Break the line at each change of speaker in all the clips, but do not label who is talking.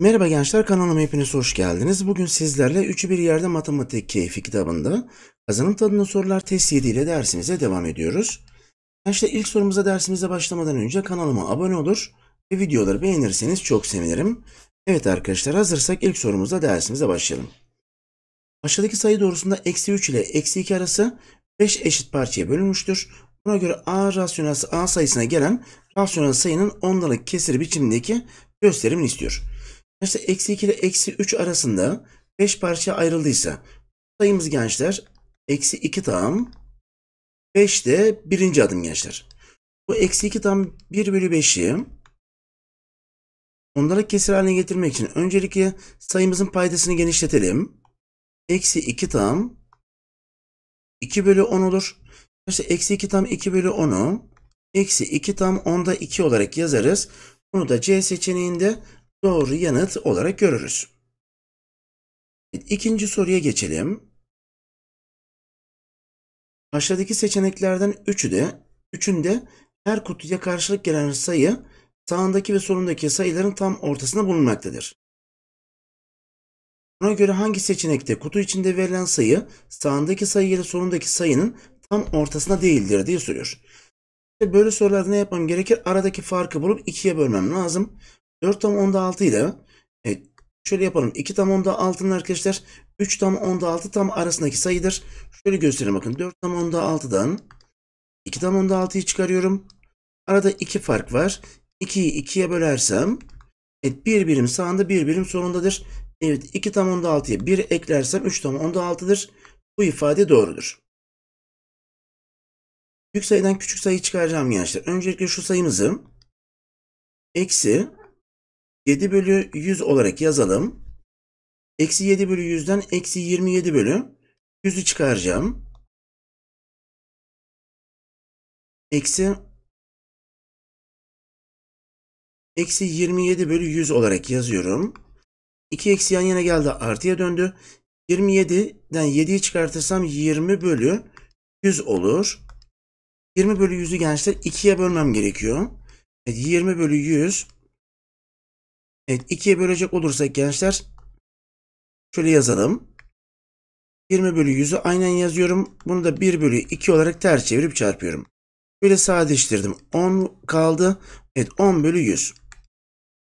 Merhaba gençler kanalıma hepiniz hoş geldiniz. Bugün sizlerle üçü bir yerde matematik keyfi kitabında kazanım tadında sorular test 7 ile dersimize devam ediyoruz. Gençler ilk sorumuza dersimize başlamadan önce kanalıma abone olur ve videoları beğenirseniz çok sevinirim. Evet arkadaşlar hazırsak ilk sorumuzda dersimize başlayalım. Aşağıdaki sayı doğrusunda eksi 3 ile eksi 2 arası 5 eşit parçaya bölünmüştür. Buna göre A rasyonel A sayısına gelen rasyonel sayının ondalık kesir biçimindeki gösterimini istiyor. İşte eksi 2 ile eksi 3 arasında 5 parçaya ayrıldıysa sayımız gençler eksi 2 tam 5 de birinci adım gençler. Bu eksi 2 tam 1 bölü 5'i ondalık kesir haline getirmek için öncelikle sayımızın paydasını genişletelim. Eksi 2 tam 2 bölü 10 olur. İşte eksi 2 tam 2 bölü 10'u eksi 2 tam 10'da 2 olarak yazarız. Bunu da
C seçeneğinde doğru yanıt olarak görürüz. İkinci soruya geçelim. Aşağıdaki seçeneklerden
üçü de, üçünde her kutuya karşılık gelen sayı sağındaki ve solundaki sayıların tam ortasında bulunmaktadır. Buna göre hangi seçenekte kutu içinde verilen sayı sağındaki sayı ile solundaki sayının tam ortasına değildir diye soruyor. İşte böyle sorularda ne yapmam gerekir? Aradaki farkı bulup 2'ye bölmem lazım. 4 tam 10'da 6 ile evet, şöyle yapalım. 2 tam 10'da 6'ın arkadaşlar 3 tam 10'da 6 tam arasındaki sayıdır. Şöyle göstereyim bakın. 4 tam 10'da 6'dan 2 tam 10'da 6'yı çıkarıyorum. Arada 2 fark var. 2'yi 2'ye bölersem evet, bir birim sağında bir birim sonundadır. Evet 2 tam onda 6'ya 1
eklersem 3 tam onda 6'dır. Bu ifade doğrudur. Büyük sayıdan küçük sayı çıkaracağım gençler. Öncelikle şu sayımızı eksi 7 bölü 100 olarak yazalım. Eksi 7 bölü 100'den eksi 27 bölü 100'ü çıkaracağım. Eksi eksi 27 bölü 100 olarak yazıyorum. 2 eksi yan yana geldi artıya döndü.
27'den 7'yi çıkartırsam 20 bölü 100 olur. 20 bölü 100'ü gençler 2'ye bölmem gerekiyor. Evet, 20 bölü 100. Evet 2'ye bölecek olursak gençler şöyle yazalım. 20 bölü 100'ü aynen yazıyorum. Bunu da 1 bölü 2 olarak ters çevirip çarpıyorum. Böyle sadeleştirdim. 10 kaldı. Evet 10 bölü 100.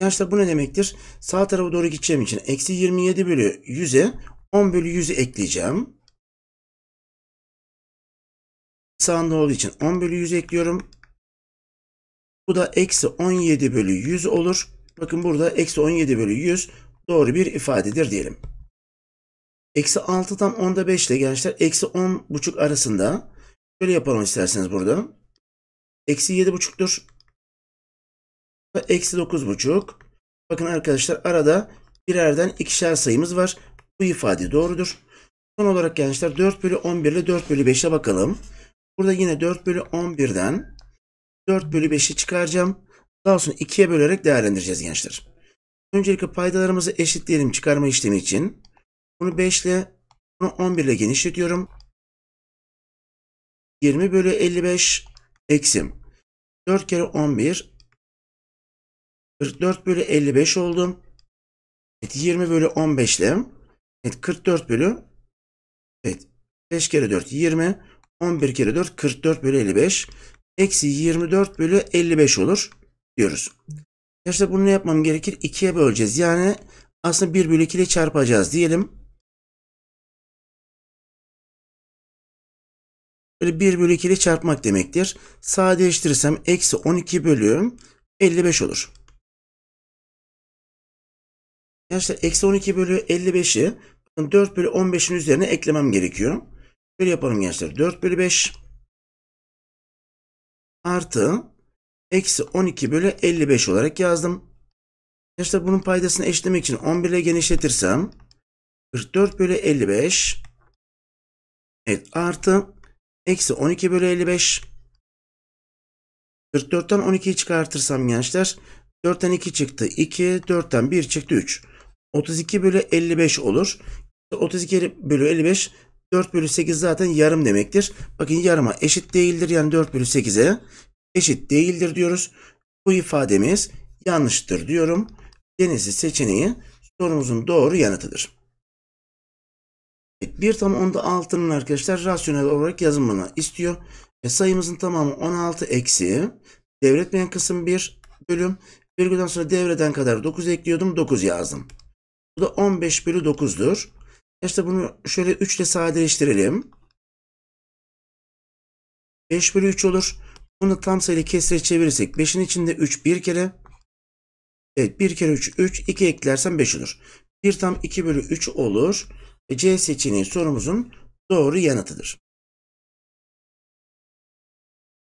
Gençler bu ne demektir? Sağ tarafa doğru gideceğim için eksi 27 bölü 100'e 10 bölü 100'ü ekleyeceğim. Sağında olduğu için 10 bölü 100 ekliyorum. Bu da eksi 17 bölü 100
olur. Bakın burada eksi 17 bölü 100 doğru bir ifadedir diyelim. Eksi 6 tam 10'da 5 ile gençler eksi 10 buçuk arasında. Şöyle yapalım isterseniz burada. Eksi 7 buçuktur. Eksi eksi buçuk. Bakın arkadaşlar arada birerden ikişer sayımız var. Bu ifade doğrudur. Son olarak gençler 4 bölü 11 ile 4 bölü 5'e bakalım. Burada yine 4 bölü 11'den 4 bölü 5'i çıkaracağım. Daha sonra 2'ye bölerek değerlendireceğiz gençler. Öncelikle paydalarımızı eşitleyelim çıkarma işlemi için. Bunu 5
ile bunu 11 ile genişletiyorum. 20 bölü 55 eksim. 4 kere 11
44 bölü 55 oldum. Evet 20 bölü 15'tim. Evet 44 bölü evet 5 kere 4 20 11 kere 4 44 bölü 55 eksi 24 bölü 55 olur diyoruz. İşte
bunu ne yapmam gerekir? 2'ye böleceğiz. Yani aslında 1 bölü 2 ile çarpacağız diyelim. Böyle 1 bölü 2 ile çarpmak demektir. Sadeleştirirsem eksi 12 bölü 55 olur. Arkadaşlar eksi 12 bölü 55'i 4 bölü 15'in üzerine eklemem gerekiyor. Böyle yapalım gençler. 4 bölü 5
artı eksi 12 bölü 55 olarak yazdım. Gençler bunun paydasını eşlemek için 11 ile genişletirsem 44 bölü 55 evet artı eksi 12 bölü 55 44'ten 12'yi çıkartırsam gençler 4'ten 2 çıktı 2 4'ten 1 çıktı 3 32 bölü 55 olur. 32 bölü 55 4 bölü 8 zaten yarım demektir. Bakın yarıma eşit değildir. Yani 4 bölü 8'e eşit değildir diyoruz. Bu ifademiz yanlıştır diyorum. Denizli seçeneği sorumuzun doğru yanıtıdır. Evet, 1 tam 10'da 6'nın arkadaşlar rasyonel olarak yazımını istiyor. E, sayımızın tamamı 16 eksi devretmeyen kısım 1 bölüm. Virgülden sonra devreden kadar 9 ekliyordum 9 yazdım. Bu da 15 bölü 9'dur. İşte bunu şöyle 3 ile sadeleştirelim. 5 bölü 3 olur. Bunu tam sayılı kesire çevirirsek 5'in içinde 3 bir kere. Evet 1 kere 3 3. 2 eklersen 5 olur. 1 tam 2 bölü 3 olur. E, C seçeneği sorumuzun doğru yanıtıdır.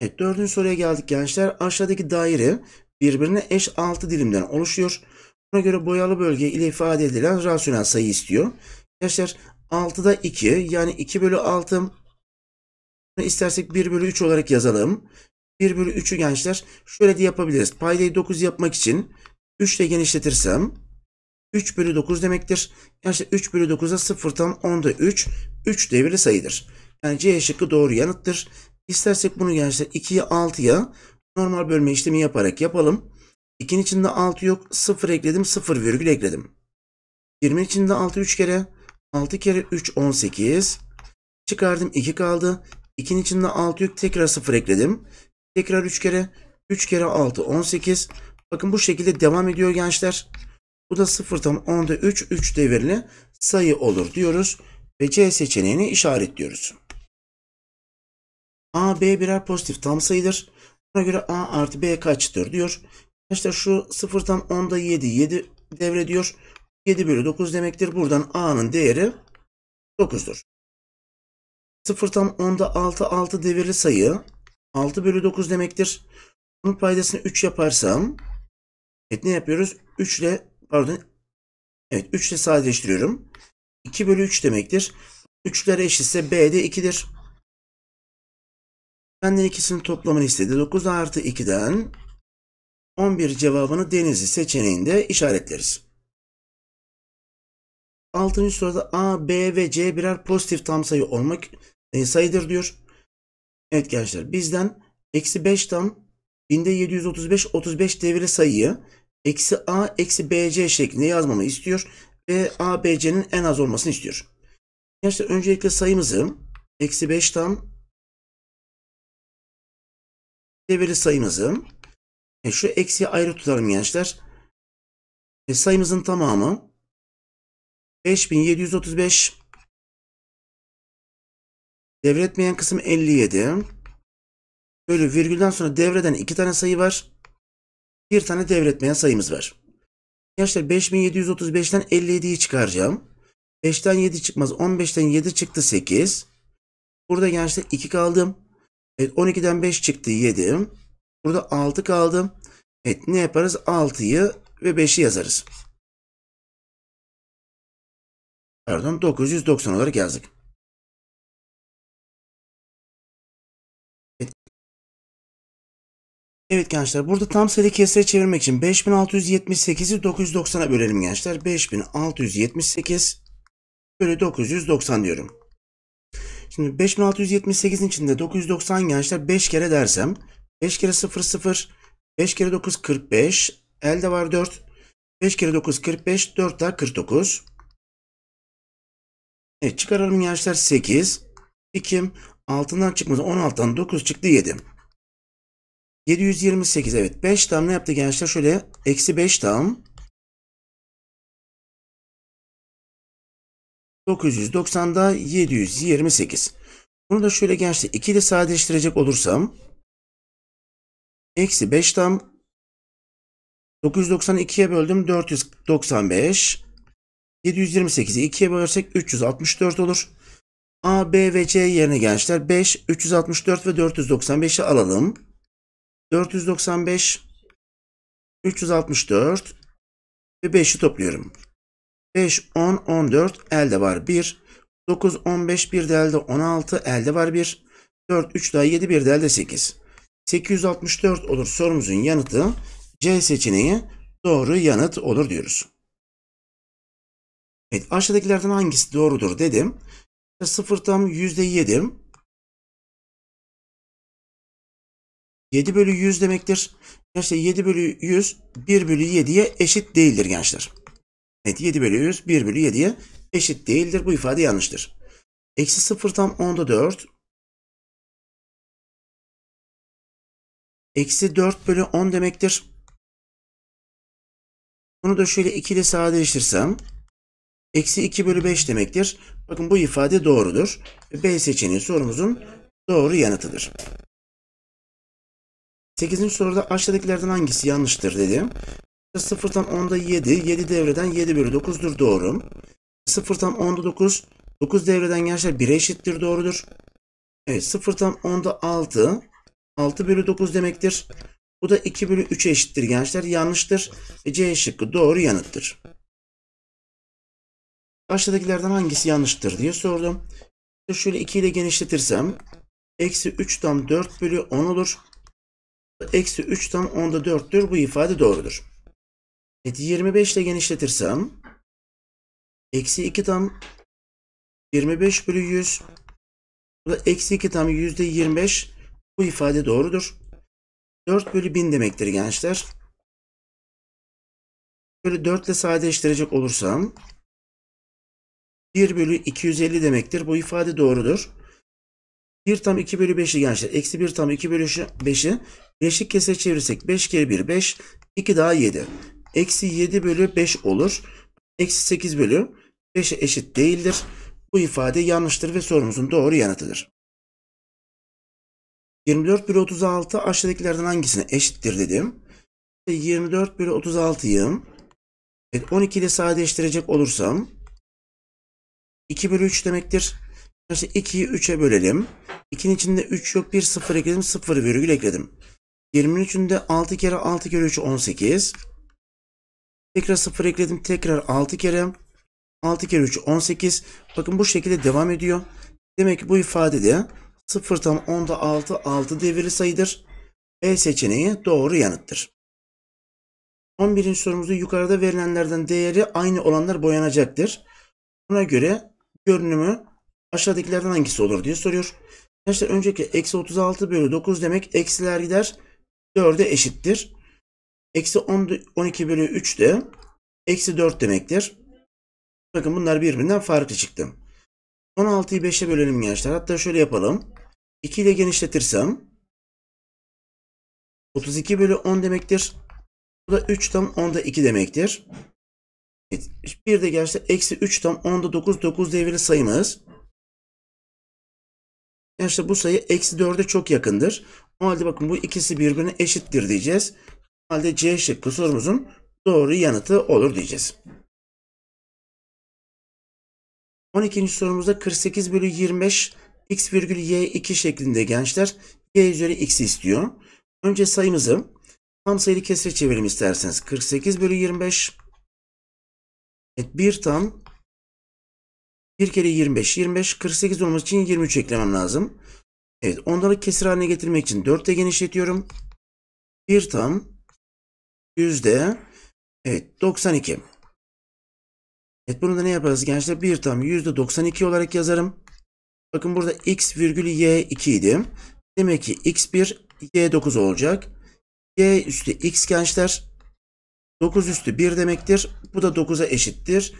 Evet dördüncü soruya geldik gençler. Aşağıdaki daire birbirine eş 6 dilimden oluşuyor. Buna göre boyalı bölge ile ifade edilen rasyonel sayı istiyor. Arkadaşlar 6'da 2 yani 2 bölü 6 Bunu istersek 1 bölü 3 olarak yazalım. 1 bölü 3'ü gençler şöyle de yapabiliriz. Paydayı 9 yapmak için 3 ile genişletirsem 3 bölü 9 demektir. Gençler 3 bölü 9'a 0 tam 10'da 3. 3 devirli sayıdır. Yani C şıkkı doğru yanıttır. İstersek bunu gençler 2'ye 6'ya normal bölme işlemi yaparak yapalım. 2'nin içinde 6 yok. 0 ekledim. 0 virgül ekledim. 20'nin içinde 6 3 kere. 6 kere 3 18. Çıkardım 2 kaldı. 2'nin içinde 6 yok. Tekrar 0 ekledim. Tekrar 3 kere. 3 kere 6 18. Bakın bu şekilde devam ediyor gençler. Bu da 0 tam 10'da 3. 3 devirli sayı olur diyoruz. Ve C seçeneğini işaretliyoruz. A, B birer pozitif tam sayıdır. Buna göre A artı B kaçtır diyor. Arkadaşlar şu sıfırdan 10'da 7. 7 devrediyor. 7 bölü 9 demektir. Buradan A'nın değeri 9'dur. 0 tam 10'da 6 6 devirli sayı 6 bölü 9 demektir. Bunun paydasını 3 yaparsam evet ne
yapıyoruz? 3 ile pardon evet 3 ile sadeleştiriyorum. 2 bölü 3 demektir. 3'lere eşitse B de 2'dir.
Benden ikisinin toplamını istedi. 9 artı 2'den 11 cevabını Denizli seçeneğinde işaretleriz. 6. soruda A, B ve C birer pozitif tam sayı olmak e, sayıdır diyor. Evet gençler bizden eksi 5 tam binde 735 35 devre sayıyı eksi A eksi BC şeklinde yazmamı istiyor ve A, b, c'nin en az olmasını istiyor.
Gençler öncelikle sayımızı eksi 5 tam devre sayımızı e şu eksi ayrı tutalım gençler. E sayımızın tamamı 5735 devretmeyen kısım 57 Böyle virgülden sonra devreden iki tane sayı var. Bir tane devretmeyen sayımız
var. Gençler 5735'ten 57'yi çıkaracağım. 5'ten 7 çıkmaz. 15'ten 7 çıktı 8. Burada gençler 2 kaldım. Evet
12'den 5 çıktı 7. Burada 6 kaldı. Evet ne yaparız? 6'yı ve 5'i yazarız. Pardon 990 olarak yazdık. Evet, gençler burada tam sayılı kesire çevirmek için
5678'i 990'a bölelim gençler. 5678 bölü 990 diyorum. Şimdi 5678'in içinde 990 gençler 5 kere dersem 5 kere 0 0. 5 kere 9 45. Elde var 4. 5 kere 9 45. 4 daha 49. Evet çıkaralım gençler 8. 2. Altından çıkmadı. 16'dan 9 çıktı
7. 728 evet. 5 tam ne yaptı gençler? Şöyle eksi 5 tam. 990'da 728. Bunu da şöyle gençler 2 ile sadeleştirecek olursam Eksi 5 tam 992'ye böldüm 495. 728'i 2'ye bölersek
364 olur. A, B ve C yerine gençler 5, 364 ve 495'i alalım. 495, 364 ve 5'i topluyorum. 5, 10, 14 elde var 1. 9, 15, 1 de elde 16 elde var 1. 4, 3 daha 7, 1 de elde 8. 864 olur sorumuzun yanıtı C seçeneği
doğru yanıt olur diyoruz. Evet aşağıdakilerden hangisi doğrudur dedim. Sıfır tam yüzde yedi. 7 bölü 100 demektir. Gençler 7 bölü 100 1 bölü 7'ye
eşit değildir gençler. Evet 7 bölü 100 1 bölü 7'ye eşit değildir. Bu ifade
yanlıştır. Eksi 0 tam onda 4. Eksi 4 bölü 10 demektir. Bunu da şöyle 2 ile sadeleştirsem. Eksi 2 bölü 5 demektir.
Bakın bu ifade doğrudur. B seçeneği sorumuzun doğru yanıtıdır. 8. soruda aşağıdakilerden hangisi yanlıştır dedi. 0'dan 10'da 7, 7 devreden 7 bölü 9'dur doğru. 0'dan 10'da 9, 9 devreden gençler 1'e eşittir doğrudur. Evet 0'dan 10'da 6, 6 bölü 9 demektir. Bu da 2 bölü 3'e eşittir gençler. Yanlıştır. E, C şıkkı doğru yanıttır. Aşağıdakilerden hangisi yanlıştır diye sordum. Şöyle 2 e, ile genişletirsem eksi 3 tam 4 bölü 10 olur. Eksi 3 tam 10'da 4'tür. Bu ifade doğrudur.
Evet, 25 ile genişletirsem eksi 2 tam 25 bölü 100 bu da eksi 2 tam %25 bu ifade doğrudur. 4 bölü 1000 demektir gençler. Böyle 4 ile sadeleştirecek olursam 1 bölü
250 demektir. Bu ifade doğrudur. 1 tam 2 bölü 5'i gençler. Eksi 1 tam 2 bölü 5'i 5'i kese çevirirsek 5 kere 1 5. 2 daha 7. Eksi 7 bölü 5 olur. Eksi 8 bölü 5'e eşit değildir. Bu ifade yanlıştır ve sorumuzun doğru yanıtıdır. 24 bölü 36 aşağıdakilerden hangisine eşittir dedim. 24 bölü 36'yım. Evet 12 ile sadeleştirecek olursam 2 bölü 3 demektir. İşte 2'yi 3'e bölelim. 2'nin içinde 3 yok 1 0 ekledim 0 virgül ekledim. 23'ün de 6 kere 6 kere 3 18. Tekrar 0 ekledim tekrar 6 kere. 6 kere 3 18. Bakın bu şekilde devam ediyor. Demek ki bu ifadede 0 0'dan 10'da 6, 6 devirli sayıdır. B e seçeneği doğru yanıttır. 11. sorumuzda yukarıda verilenlerden değeri aynı olanlar boyanacaktır. Buna göre görünümü aşağıdakilerden hangisi olur diye soruyor. Arkadaşlar önceki eksi 36 bölü 9 demek eksiler gider 4'e eşittir. Eksi 12 bölü 3 de eksi 4 demektir. Bakın bunlar birbirinden farklı çıktı. 16'yı 5'e bölelim gençler. Hatta şöyle yapalım. 2 ile genişletirsem 32 bölü 10 demektir. Bu da 3 tam 10'da 2 demektir. Evet. Bir de gençler eksi 3 tam 10'da 9 9 devirli sayımız. Gençler bu sayı eksi 4'e çok yakındır.
O halde bakın bu ikisi birbirine eşittir diyeceğiz. O halde C şıkkı sorumuzun doğru yanıtı olur diyeceğiz. 12.
sorumuzda 48 bölü 25 x virgül y 2 şeklinde gençler y üzeri x istiyor. Önce sayımızı tam sayılı kesre çevirelim isterseniz. 48 bölü 25 evet, 1 tam 1 kere 25. 25 48 olması için 23 eklemem lazım. Evet onları kesir haline getirmek için 4 genişletiyorum. 1 tam yüzde evet 92. Evet bunu da ne yaparız gençler? 1 tam %92 olarak yazarım. Bakın burada x virgül y 2 idi. Demek ki x1 y9 olacak. y üstü x gençler 9 üstü 1 demektir. Bu da 9'a eşittir.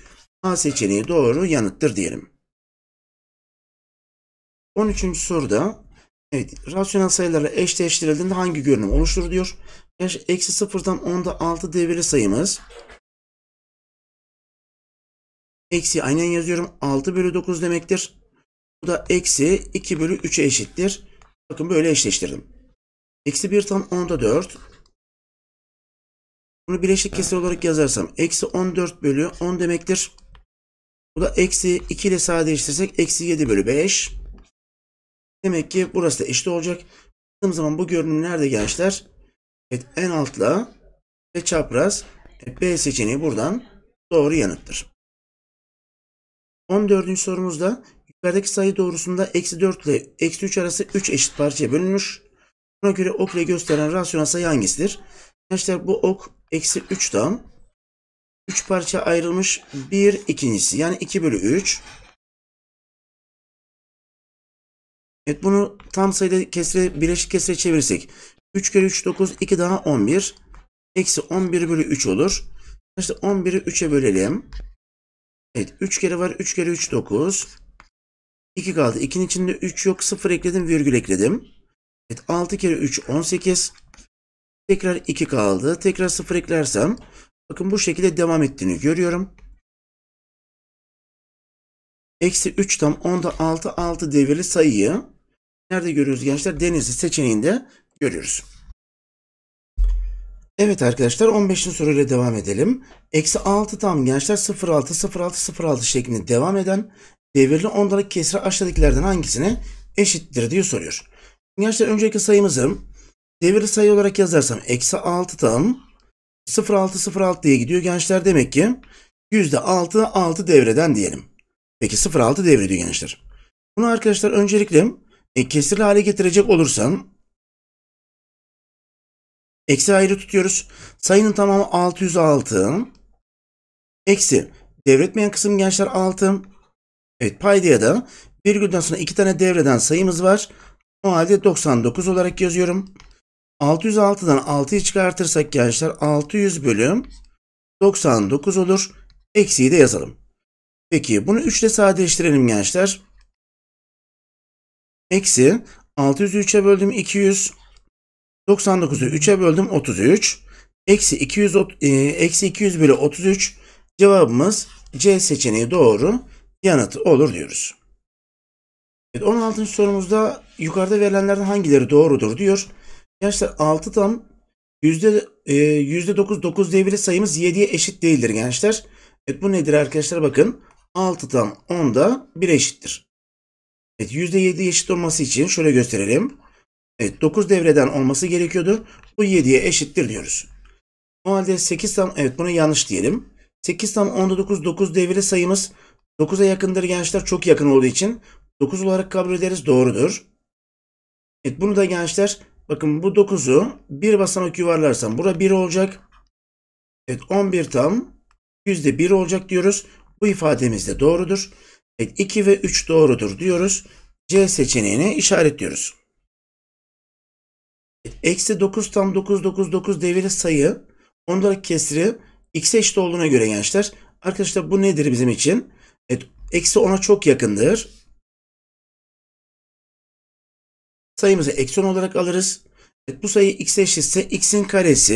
A seçeneği doğru yanıttır diyelim. 13. soruda evet, rasyonel sayılarla eşleştirildiğinde hangi görünüm oluşur diyor. Eksi 0'dan 10'da 6 devirli sayımız
Eksi aynen yazıyorum. 6 bölü 9 demektir. Bu da eksi 2 bölü 3'e eşittir. Bakın böyle eşleştirdim.
Eksi 1 tam 10'da 4. Bunu bileşik kesir olarak yazarsam eksi 14 bölü 10 demektir. Bu da eksi 2 ile sadeleştirsek, eksi 7 bölü 5. Demek ki burası da eşit olacak. Baktığım zaman bu görünüm nerede gençler? Evet en altla ve çapraz. B seçeneği buradan doğru yanıttır. 14. sorumuzda yukarıdaki sayı doğrusunda eksi 4 ile eksi 3 arası 3 eşit parçaya bölünmüş. Buna göre ok ile gösteren rasyonel sayı hangisidir? Arkadaşlar bu ok eksi 3 tam.
3 parça ayrılmış. 1 ikincisi yani 2 bölü 3. Evet bunu tam sayıda kesre, birleşik kesre çevirirsek. 3 kere 3 9 2 daha 11. Eksi 11 bölü 3 olur.
İşte 11'i 3'e bölelim. Evet 3 kere var 3 kere 3 9. 2 kaldı. 2'nin içinde 3 yok. 0 ekledim virgül ekledim. Evet 6
kere 3 18. Tekrar 2 kaldı. Tekrar 0 eklersem bakın bu şekilde devam ettiğini görüyorum. Eksi
3 tam 10'da 6 6 devirli sayıyı nerede görüyoruz gençler? Denizli seçeneğinde görüyoruz. Evet arkadaşlar 15. soruyla devam edelim. Eksi 6 tam gençler 06 06 06 şeklinde devam eden devirli ondalık kesre aşağıdakilerden hangisine eşittir diye soruyor. Gençler önceki sayımızı devirli sayı olarak yazarsam eksi 6 tam 06 06 diye gidiyor gençler demek ki %6 6 devreden diyelim. Peki 06 devrediyor gençler. Bunu arkadaşlar öncelikle e, kesirli hale getirecek olursam
Eksi ayrı tutuyoruz. Sayının tamamı 606. Eksi devretmeyen kısım gençler 6. Evet
paydaya da virgülden sonra 2 tane devreden sayımız var. O halde 99 olarak yazıyorum. 606'dan 6'yı çıkartırsak gençler 600 bölüm 99 olur. Eksiyi de yazalım. Peki bunu 3 ile sadeleştirelim gençler. Eksi 603'e böldüm 200. 99'u 3'e böldüm 33. Eksi 200, e, eksi 200 bölü 33 cevabımız C seçeneği doğru yanıt olur diyoruz. Evet, 16. sorumuzda yukarıda verilenlerden hangileri doğrudur diyor. Gençler 6 tam yüzde, e, %9 9 sayımız 7'ye eşit değildir gençler. Evet, bu nedir arkadaşlar bakın 6 tam 10'da 1 eşittir. Evet, %7 eşit olması için şöyle gösterelim. Evet 9 devreden olması gerekiyordu. Bu 7'ye eşittir diyoruz. O halde 8 tam evet bunu yanlış diyelim. 8 tam 10'da 9 9 devre sayımız 9'a yakındır gençler çok yakın olduğu için 9 olarak kabul ederiz doğrudur. Evet bunu da gençler bakın bu 9'u bir basamak yuvarlarsam bura 1 olacak. Evet 11 tam %1 olacak diyoruz. Bu ifademiz de doğrudur. Evet 2 ve 3 doğrudur diyoruz. C seçeneğini işaretliyoruz. Eksi 9 tam 9 9 9 devir sayı. Onlara kesri x eşit olduğuna göre gençler. Arkadaşlar bu nedir bizim için? Evet, eksi 10'a çok
yakındır. Sayımızı eksi 10 olarak alırız. Evet, bu sayı x'e eşitse x'in karesi.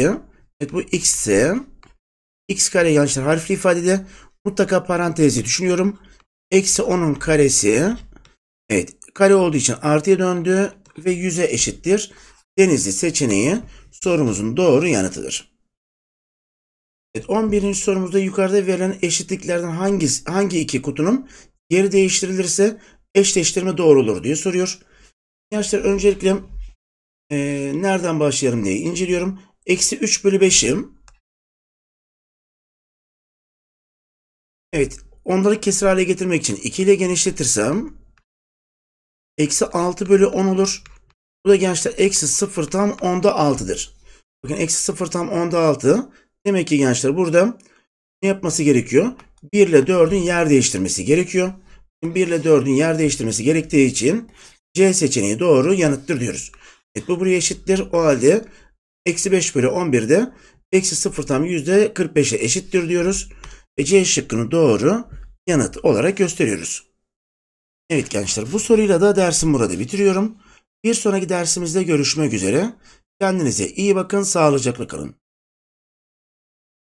Evet bu x ise
x kare gençler harfli ifadede mutlaka parantezi düşünüyorum. Eksi 10'un karesi. Evet kare olduğu için artıya döndü ve 100'e eşittir. Denizli seçeneği sorumuzun doğru yanıtıdır. Evet, 11. sorumuzda yukarıda verilen eşitliklerden hangi hangi iki kutunun yeri değiştirilirse eşleştirme doğru olur diye soruyor. Arkadaşlar, öncelikle e,
nereden başlayalım diye inceliyorum. Eksi 3 bölü 5'im. Evet onları kesir hale getirmek için 2 ile genişletirsem eksi 6 bölü 10 olur burada gençler eksi
0 tam 10'da 6'dır. Bakın eksi 0 tam 10'da 6. Demek ki gençler burada ne yapması gerekiyor? 1 ile 4'ün yer değiştirmesi gerekiyor. 1 ile 4'ün yer değiştirmesi gerektiği için C seçeneği doğru yanıttır diyoruz. Evet, bu buraya eşittir. O halde eksi 5 bölü 11'de eksi 0 tam %45'e eşittir diyoruz. Ve C şıkkını doğru yanıt olarak gösteriyoruz. Evet gençler bu soruyla da dersim burada bitiriyorum. Bir sonraki dersimizde görüşmek üzere. Kendinize iyi bakın, sağlıcakla kalın.